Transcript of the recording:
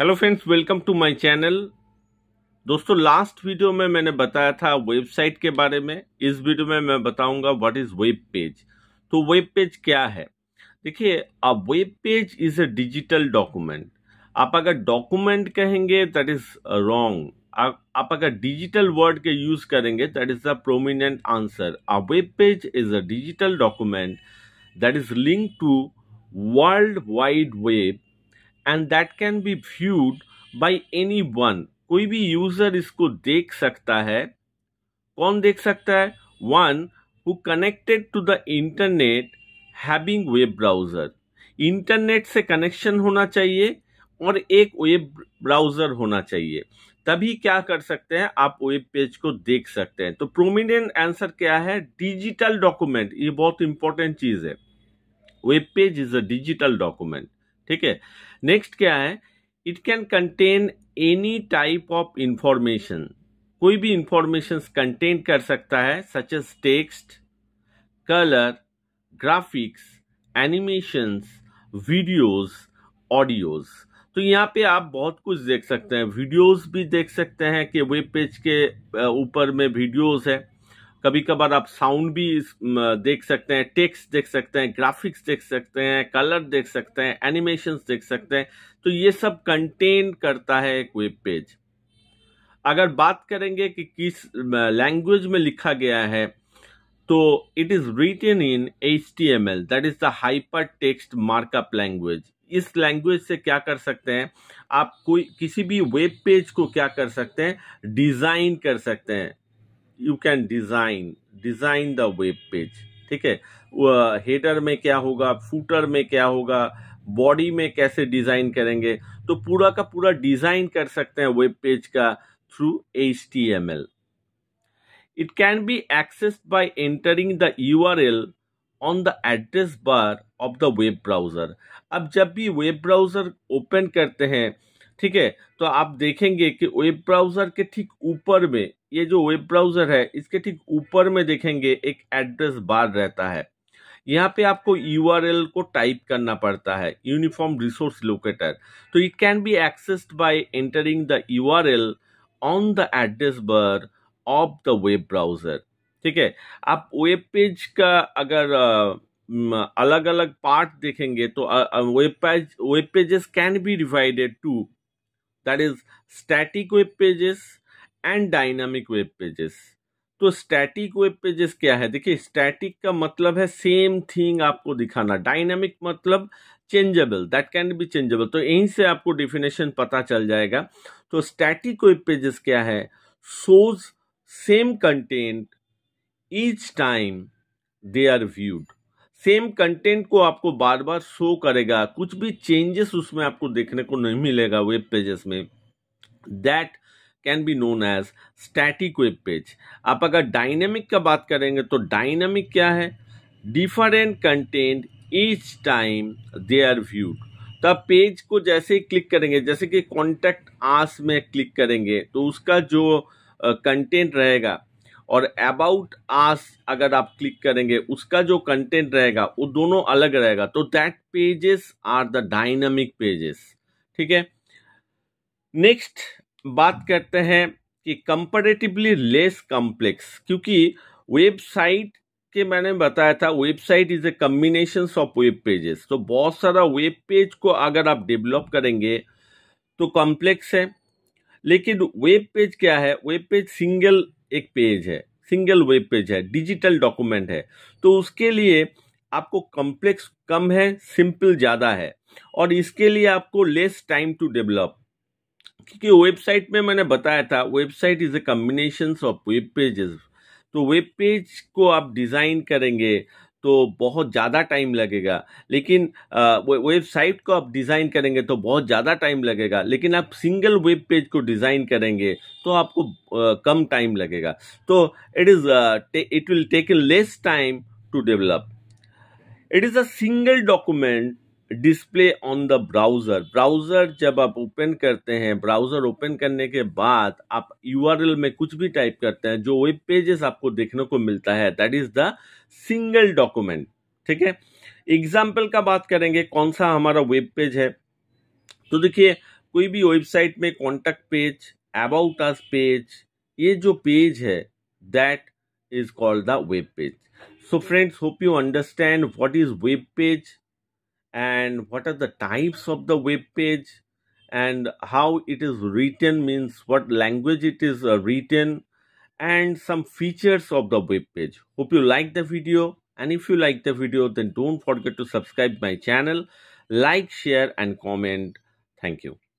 hello friends welcome to my channel दोस्तों last video में मैंने बताया था वेबसाइट के बारे में इस वीडियो में मैं बताऊंगा व्हाट इज वेब पेज तो वेब पेज क्या है देखिए a web page is a digital document आप अगर डॉक्यूमेंट कहेंगे दैट इज रॉन्ग आप अगर डिजिटल वर्ड के यूज करेंगे that is the prominent answer a web page is a digital document that is link to world wide web and that can be viewed by anyone कोई भी user इसको देख सकता है कौन देख सकता है one who connected to the internet having web browser internet से कनेक्शन होना चाहिए और एक वेब ब्राउजर होना चाहिए तभी क्या कर सकते हैं आप वेब पेज को देख सकते हैं तो प्रोमिनेंट आंसर क्या है डिजिटल डॉक्यूमेंट ये बहुत इंपॉर्टेंट चीज है web page is a digital document ठीक है नेक्स्ट क्या है it can contain any type of information कोई भी इंफॉर्मेशन कंटेन कर सकता है such as text colour graphics animations videos audios तो यहाँ पे आप बहुत कुछ देख सकते हैं वीडियोस भी देख सकते हैं कि वेब पेज के ऊपर में वीडियोस है कभी कभार आप साउंड भी देख सकते हैं टेक्स्ट देख सकते हैं ग्राफिक्स देख सकते हैं कलर देख सकते हैं एनिमेशन देख सकते हैं तो ये सब कंटेन करता है एक वेब पेज अगर बात करेंगे कि किस लैंग्वेज में लिखा गया है तो it is written in H T M L that is the hypertext markup language इस लैंग्वेज से क्या कर सकते हैं आप कोई किसी भी वेब पेज को क्या कर सकते हैं डिज़ाइन कर सकते हैं you can design design the web page ठीक है हेडर में क्या होगा फूटर में क्या होगा बॉडी में कैसे डिज़ाइन करेंगे तो पूरा का पूरा डिज़ाइन कर सकते हैं वेब पेज का through H T M L be access by entering the U R L on the address bar of the web browser अब जब भी वेब ब्राउज़र ओपन करते हैं ठीक है तो आप देखेंगे कि वेब ब्राउज़र के ठीक ऊपर में ये जो वेब ब्राउज़र है इसके ठीक ऊपर में देखेंगे एक एड्रेस बार रहता है यहाँ पे आपको यू को टाइप करना पड़ता है यूनिफॉर्म रिसोर्स लोकेटर तो it can be accessed by entering the U on the address bar of the web browser ठीक है आप वेब पेज का अगर अलग अलग पार्ट देखेंगे तो web page web pages can be divided to that is static web pages and dynamic web pages तो स्टैटिक वेब पेजेस क्या है देखिए स्टैटिक का मतलब है सेम थिंग आपको दिखाना डायनामिक मतलब changeable that can be changeable तो यहीं से आपको डिफिनेशन पता चल जाएगा तो स्टैटिक वेब पेजेस क्या है shows same content each time they are viewed same content को आपको बार बार शो करेगा कुछ भी चेंजेस उसमें आपको देखने को नहीं मिलेगा वेब पेजेस में that can be known as static web page आप अगर डायनेमिक का बात करेंगे तो डायनेमिक क्या है different content each time they are viewed तो पेज को जैसे ही क्लिक करेंगे जैसे कि कॉन्टैक्ट आस में क्लिक करेंगे तो उसका जो कंटेंट रहेगा और अबाउट आस अगर आप क्लिक करेंगे उसका जो कंटेंट रहेगा वो दोनों अलग रहेगा तो that pages are the dynamic pages ठीक है नेक्स्ट बात करते हैं कि कंपेरेटिवली लेस कॉम्प्लेक्स क्योंकि वेबसाइट के मैंने बताया था website is a combination of web pages तो बहुत सारा वेब पेज को अगर आप डेवलप करेंगे तो कॉम्प्लेक्स है लेकिन वेब पेज क्या है वेब पेज सिंगल एक पेज है सिंगल वेब पेज है डिजिटल डॉक्यूमेंट है तो उसके लिए आपको कॉम्प्लेक्स कम है सिंपल ज़्यादा है और इसके लिए आपको लेस टाइम टू डेवलप क्योंकि वेबसाइट में मैंने बताया था website is a combination of web pages तो वेब पेज को आप डिज़ाइन करेंगे तो बहुत ज़्यादा टाइम लगेगा लेकिन वेबसाइट को आप डिज़ाइन करेंगे तो बहुत ज़्यादा टाइम लगेगा लेकिन आप सिंगल वेब पेज को डिज़ाइन करेंगे तो आपको आ, कम टाइम लगेगा तो it is it will take less time to develop it is a single document display on the browser browser जब आप ओपन करते हैं ब्राउज़र ओपन करने के बाद आप यू में कुछ भी टाइप करते हैं जो वेब पेजेस आपको देखने को मिलता है that is the single document ठीक है एग्जाम्पल का बात करेंगे कौन सा हमारा वेब पेज है तो देखिए कोई भी वेबसाइट में contact page about us page ये जो पेज है that is called the web page so friends hope you understand what is web page and what are the types of the web page and how it is written means what language it is uh, written and some features of the web page hope you like the video and if you like the video then don't forget to subscribe my channel like share and comment thank you